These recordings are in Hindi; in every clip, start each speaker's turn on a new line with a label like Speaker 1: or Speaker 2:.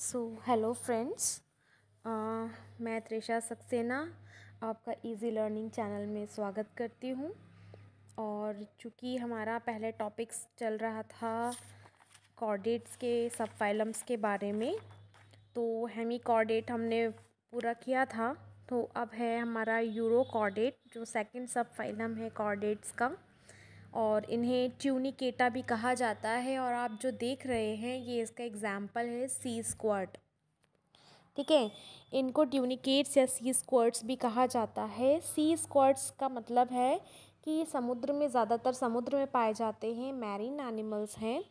Speaker 1: सो हेलो फ्रेंड्स मैं त्रिशा सक्सेना आपका इजी लर्निंग चैनल में स्वागत करती हूँ और चूँकि हमारा पहले टॉपिक्स चल रहा था कॉर्डेट्स के सब फाइलम्स के बारे में तो हेमी कॉर्डेट हमने पूरा किया था तो अब है हमारा यूरो कॉर्डेट जो सेकंड सब फाइलम है कॉर्डेट्स का और इन्हें ट्यूनिकेटा भी कहा जाता है और आप जो देख रहे हैं ये इसका एग्ज़ाम्पल है सी स्क्वाड ठीक है इनको ट्यूनिकेट्स या सी स्क्वाड्स भी कहा जाता है सी स्क्वाड्स का मतलब है कि समुद्र में ज़्यादातर समुद्र में पाए जाते हैं मैरीन एनिमल्स हैं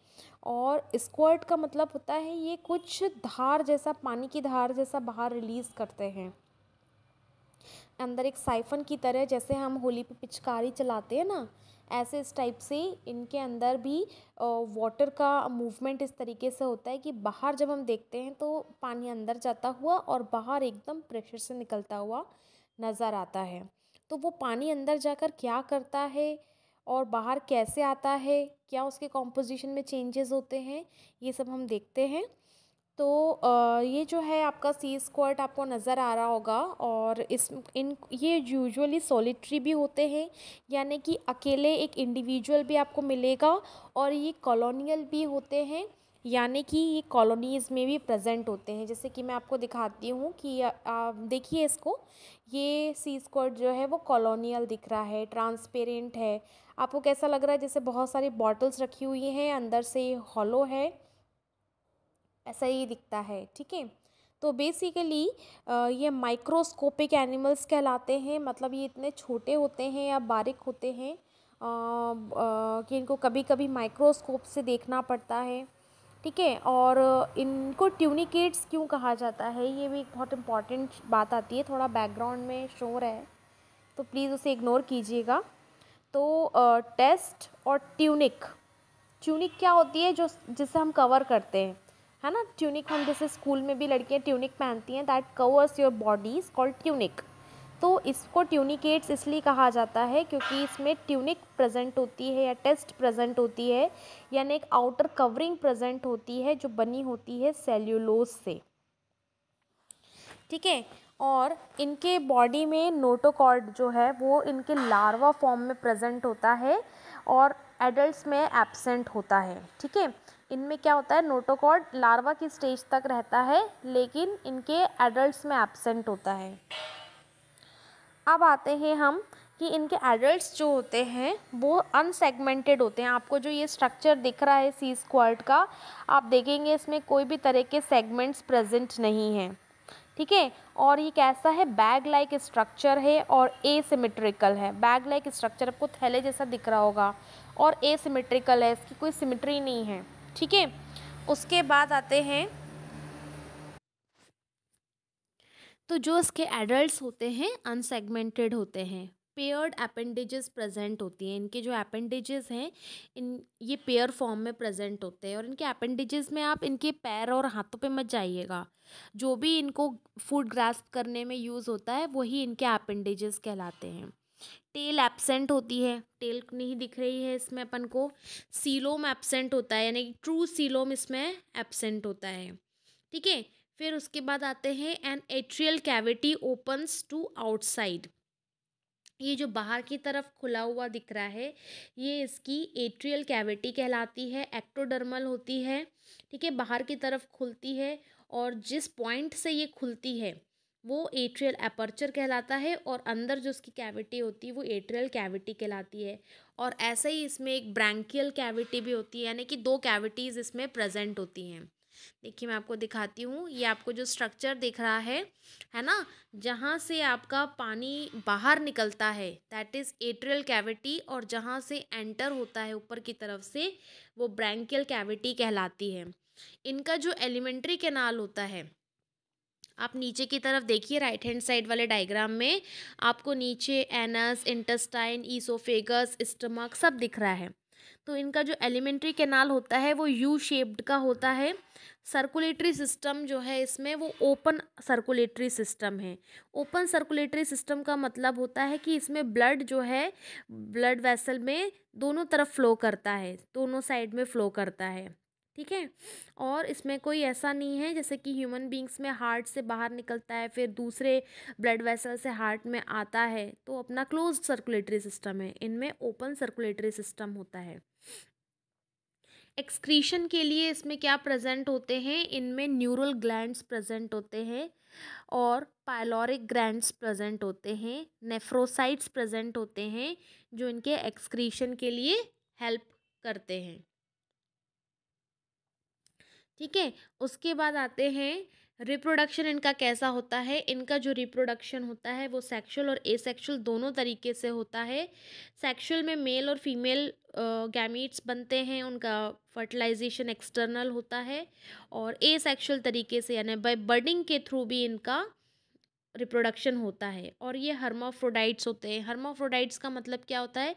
Speaker 1: और स्क्वाड का मतलब होता है ये कुछ धार जैसा पानी की धार जैसा बाहर रिलीज़ करते हैं अंदर एक साइफन की तरह जैसे हम होली पे पिचकारी चलाते हैं ना ऐसे इस टाइप से इनके अंदर भी वाटर का मूवमेंट इस तरीके से होता है कि बाहर जब हम देखते हैं तो पानी अंदर जाता हुआ और बाहर एकदम प्रेशर से निकलता हुआ नज़र आता है तो वो पानी अंदर जाकर क्या करता है और बाहर कैसे आता है क्या उसके कॉम्पोजिशन में चेंजेस होते हैं ये सब हम देखते हैं तो ये जो है आपका सी स्क्वाड आपको नज़र आ रहा होगा और इस इन ये यूजुअली सॉलिट्री भी होते हैं यानी कि अकेले एक इंडिविजुअल भी आपको मिलेगा और ये कॉलोनियल भी होते हैं यानी कि ये कॉलोनीज़ में भी प्रेजेंट होते हैं जैसे कि मैं आपको दिखाती हूँ कि आप देखिए इसको ये सी स्क्वाड जो है वो कॉलोनियल दिख रहा है ट्रांसपेरेंट है आपको कैसा लग रहा है जैसे बहुत सारी बॉटल्स रखी हुई हैं अंदर से हॉलो है ऐसा ही दिखता है ठीक है तो बेसिकली ये माइक्रोस्कोपिक एनिमल्स कहलाते हैं मतलब ये इतने छोटे होते हैं या बारिक होते हैं कि इनको कभी कभी माइक्रोस्कोप से देखना पड़ता है ठीक है और इनको ट्यूनिकेट्स क्यों कहा जाता है ये भी एक बहुत इम्पॉर्टेंट बात आती है थोड़ा बैकग्राउंड में शोर है तो प्लीज़ उसे इग्नोर कीजिएगा तो टेस्ट और ट्यूनिक ट्यूनिक क्या होती है जो जिसे हम कवर करते हैं है ना ट्यूनिक हम जैसे स्कूल में भी लड़कियाँ ट्यूनिक पहनती हैं that covers your bodies called tunic तो इसको ट्यूनिकेट्स इसलिए कहा जाता है क्योंकि इसमें ट्यूनिक प्रेजेंट होती है या टेस्ट प्रेजेंट होती है यानी एक आउटर कवरिंग प्रेजेंट होती है जो बनी होती है सेल्यूलोज से ठीक है और इनके बॉडी में नोटोकॉर्ड जो है वो इनके लार्वा फॉर्म में प्रेजेंट होता है और एडल्ट्स में एबसेंट होता है ठीक है इनमें क्या होता है नोटोकॉड लार्वा की स्टेज तक रहता है लेकिन इनके एडल्ट में एबसेंट होता है अब आते हैं हम कि इनके एडल्ट जो होते हैं वो अनसेगमेंटेड होते हैं आपको जो ये स्ट्रक्चर दिख रहा है सी स्क्वाड का आप देखेंगे इसमें कोई भी तरह के सेगमेंट्स प्रेजेंट नहीं हैं ठीक है और ये कैसा है बैग लाइक स्ट्रक्चर है और ए सीमेट्रिकल है बैग लाइक स्ट्रक्चर आपको थैले जैसा दिख रहा होगा और ए सीमेट्रिकल है इसकी कोई सिमेट्री नहीं है ठीक है उसके बाद आते हैं तो जो इसके एडल्ट होते हैं अनसेगमेंटेड होते हैं पेयर्ड अपेंडिजेस प्रेजेंट होती हैं इनके जो अपेंडिजेस हैं इन ये पेयर फॉर्म में प्रेजेंट होते हैं और इनके अपेंडिजेस में आप इनके पैर और हाथों पे मत जाइएगा जो भी इनको फूड ग्रास्प करने में यूज़ होता है वही इनके अपेंडिजेस कहलाते हैं टेल एबसेंट होती है टेल नहीं दिख रही है इसमें अपन को सीलोम एबसेंट होता है यानी ट्रू सीलोम इसमें एबसेंट होता है ठीक है फिर उसके बाद आते हैं an atrial cavity opens to outside ये जो बाहर की तरफ खुला हुआ दिख रहा है ये इसकी एट्रियल कैविटी कहलाती है एक्टोडर्मल होती है ठीक है बाहर की तरफ खुलती है और जिस पॉइंट से ये खुलती है वो एट्रियल एपर्चर कहलाता है और अंदर जो उसकी कैविटी होती है वो एट्रियल कैविटी कहलाती है और ऐसे ही इसमें एक ब्रैंकियल कैविटी भी होती है यानी कि दो कैविटीज़ इसमें प्रजेंट होती हैं देखिए मैं आपको दिखाती हूँ ये आपको जो स्ट्रक्चर दिख रहा है है ना जहाँ से आपका पानी बाहर निकलता है दैट इज़ एट्रियल कैविटी और जहाँ से एंटर होता है ऊपर की तरफ से वो ब्रैंकियल कैविटी कहलाती है इनका जो एलिमेंट्री कैनाल होता है आप नीचे की तरफ देखिए राइट हैंड साइड वाले डायग्राम में आपको नीचे एनस इंटस्टाइन ईसोफेगस स्टमक सब दिख रहा है तो इनका जो एलिमेंट्री कैनाल होता है वो यू शेप्ड का होता है सर्कुलेटरी सिस्टम जो है इसमें वो ओपन सर्कुलेटरी सिस्टम है ओपन सर्कुलेटरी सिस्टम का मतलब होता है कि इसमें ब्लड जो है ब्लड वेसल में दोनों तरफ फ्लो करता है दोनों साइड में फ्लो करता है ठीक है और इसमें कोई ऐसा नहीं है जैसे कि ह्यूमन बींग्स में हार्ट से बाहर निकलता है फिर दूसरे ब्लड वेसल से हार्ट में आता है तो अपना क्लोज सर्कुलेटरी सिस्टम है इनमें ओपन सर्कुलेटरी सिस्टम होता है एक्सक्रीशन के लिए इसमें क्या प्रेजेंट होते हैं इनमें न्यूरल ग्लैंड्स प्रेजेंट होते हैं और पायलोरिक ग्लैंड्स प्रेजेंट होते हैं नेफ्रोसाइट्स प्रेजेंट होते हैं जो इनके एक्सक्रीशन के लिए हेल्प करते हैं ठीक है उसके बाद आते हैं रिप्रोडक्शन इनका कैसा होता है इनका जो रिप्रोडक्शन होता है वो सेक्शुअल और एसेक्शुअल दोनों तरीके से होता है सेक्शुअल में मेल और फीमेल गैमीट्स बनते हैं उनका फर्टिलाइजेशन एक्सटर्नल होता है और एसेक्शुअल तरीके से यानी बाय बर्डिंग के थ्रू भी इनका रिप्रोडक्शन होता है और ये हर्माफ्रोडाइट्स होते हैं हर्माफ्रोडाइट्स का मतलब क्या होता है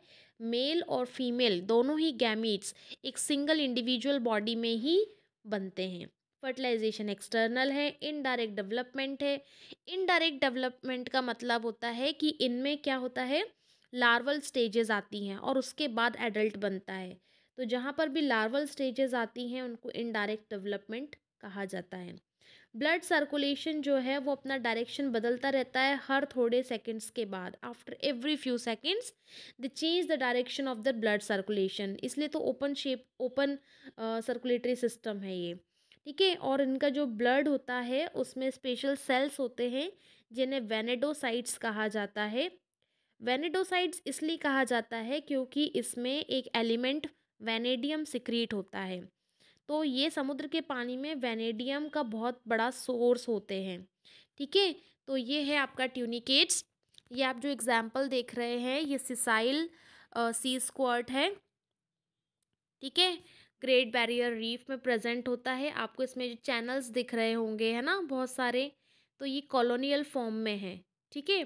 Speaker 1: मेल और फीमेल दोनों ही गैमीट्स एक सिंगल इंडिविजुअल बॉडी में ही बनते हैं फर्टिलाइजेशन एक्सटर्नल है इनडायरेक्ट डेवलपमेंट है इनडायरेक्ट डेवलपमेंट का मतलब होता है कि इनमें क्या होता है लार्वल स्टेजेस आती हैं और उसके बाद एडल्ट बनता है तो जहाँ पर भी लार्वल स्टेजेस आती हैं उनको इनडायरेक्ट डेवलपमेंट कहा जाता है ब्लड सर्कुलेशन जो है वो अपना डायरेक्शन बदलता रहता है हर थोड़े सेकेंड्स के बाद after every few seconds the change the direction of the blood circulation इसलिए तो open shape open circulatory system है ये ठीक है और इनका जो ब्लड होता है उसमें स्पेशल सेल्स होते हैं जिन्हें वेनेडोसाइट्स कहा जाता है वेनेडोसाइट्स इसलिए कहा जाता है क्योंकि इसमें एक एलिमेंट वेनेडियम सिक्रीट होता है तो ये समुद्र के पानी में वेनेडियम का बहुत बड़ा सोर्स होते हैं ठीक है तो ये है आपका ट्यूनिकेट्स ये आप जो एग्जाम्पल देख रहे हैं ये सिसाइल सी स्क्वाट है ठीक है ग्रेट बैरियर रीफ में प्रेजेंट होता है आपको इसमें जो चैनल्स दिख रहे होंगे है ना बहुत सारे तो ये कॉलोनियल फॉर्म में है ठीक है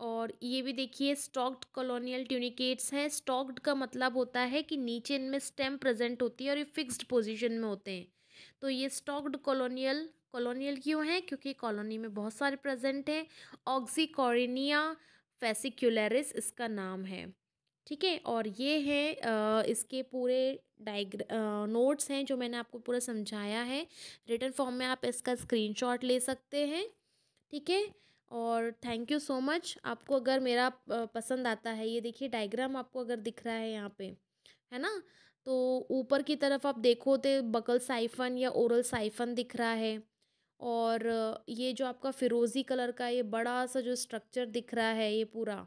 Speaker 1: और ये भी देखिए स्टॉक्ड कॉलोनियल ट्यूनिकेट्स हैं स्टॉक्ड का मतलब होता है कि नीचे इनमें स्टेम प्रेजेंट होती है और ये फिक्स्ड पोजीशन में होते हैं तो ये स्टॉक्ड कॉलोनियल कॉलोनियल क्यों हैं क्योंकि कॉलोनी में बहुत सारे प्रेजेंट हैं ऑक्सीकोरिनिया फेसिक्यूलरिस इसका नाम है ठीक है और ये है इसके पूरे डाइग्र नोट्स हैं जो मैंने आपको पूरा समझाया है रिटर्न फॉर्म में आप इसका स्क्रीनशॉट ले सकते हैं ठीक है और थैंक यू सो मच आपको अगर मेरा पसंद आता है ये देखिए डायग्राम आपको अगर दिख रहा है यहाँ पे है ना तो ऊपर की तरफ आप देखो तो बकल साइफन या ओरल साइफन दिख रहा है और ये जो आपका फिरोज़ी कलर का ये बड़ा सा जो स्ट्रक्चर दिख रहा है ये पूरा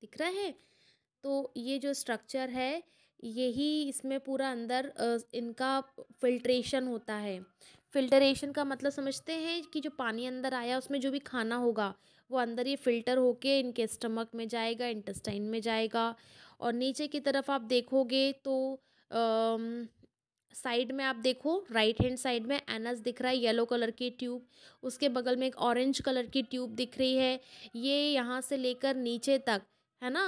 Speaker 1: दिख रहा है तो ये जो स्ट्रक्चर है यही इसमें पूरा अंदर इनका फिल्ट्रेशन होता है फिल्टरेशन का मतलब समझते हैं कि जो पानी अंदर आया उसमें जो भी खाना होगा वो अंदर ये फ़िल्टर होके इनके स्टमक में जाएगा इंटेस्टाइन में जाएगा और नीचे की तरफ आप देखोगे तो साइड में आप देखो राइट हैंड साइड में एनस दिख रहा है येलो कलर की ट्यूब उसके बगल में एक ऑरेंज कलर की ट्यूब दिख रही है ये यहाँ से लेकर नीचे तक है ना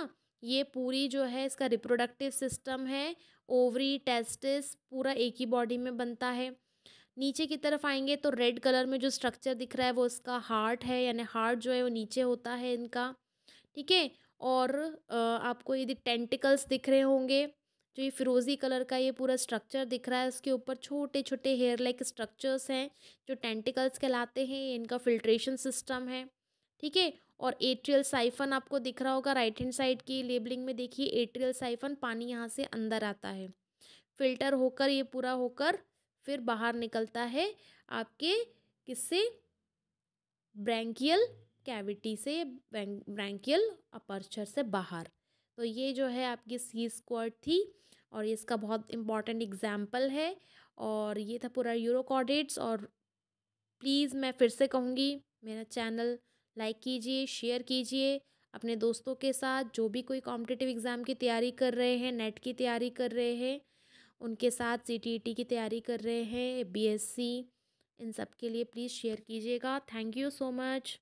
Speaker 1: ये पूरी जो है इसका रिप्रोडक्टिव सिस्टम है ओवरी टेस्टिस पूरा एक ही बॉडी में बनता है नीचे की तरफ आएंगे तो रेड कलर में जो स्ट्रक्चर दिख रहा है वो इसका हार्ट है यानी हार्ट जो है वो नीचे होता है इनका ठीक है और आपको यदि टेंटिकल्स दिख रहे होंगे जो ये फिरोज़ी कलर का ये पूरा स्ट्रक्चर दिख रहा है उसके ऊपर छोटे छोटे हेयर लाइक स्ट्रक्चर्स हैं जो टेंटिकल्स कहलाते हैं इनका फिल्ट्रेशन सिस्टम है ठीक है और एट्रियल साइफन आपको दिख रहा होगा राइट हैंड साइड की लेबलिंग में देखिए एट्रियल साइफन पानी यहाँ से अंदर आता है फिल्टर होकर ये पूरा होकर फिर बाहर निकलता है आपके किससे ब्रैंकियल कैविटी से ब्रैंकियल अपर्चर से बाहर तो ये जो है आपकी सी स्क्वाड थी और इसका बहुत इम्पॉर्टेंट एग्जाम्पल है और ये था पूरा यूरोकॉडेट्स और प्लीज़ मैं फिर से कहूँगी मेरा चैनल लाइक कीजिए शेयर कीजिए अपने दोस्तों के साथ जो भी कोई कॉम्पिटिटिव एग्ज़ाम की तैयारी कर रहे हैं नेट की तैयारी कर रहे हैं उनके साथ सी टी ई टी की तैयारी कर रहे हैं बी एस सी इन सब के लिए प्लीज़ शेयर कीजिएगा थैंक यू सो मच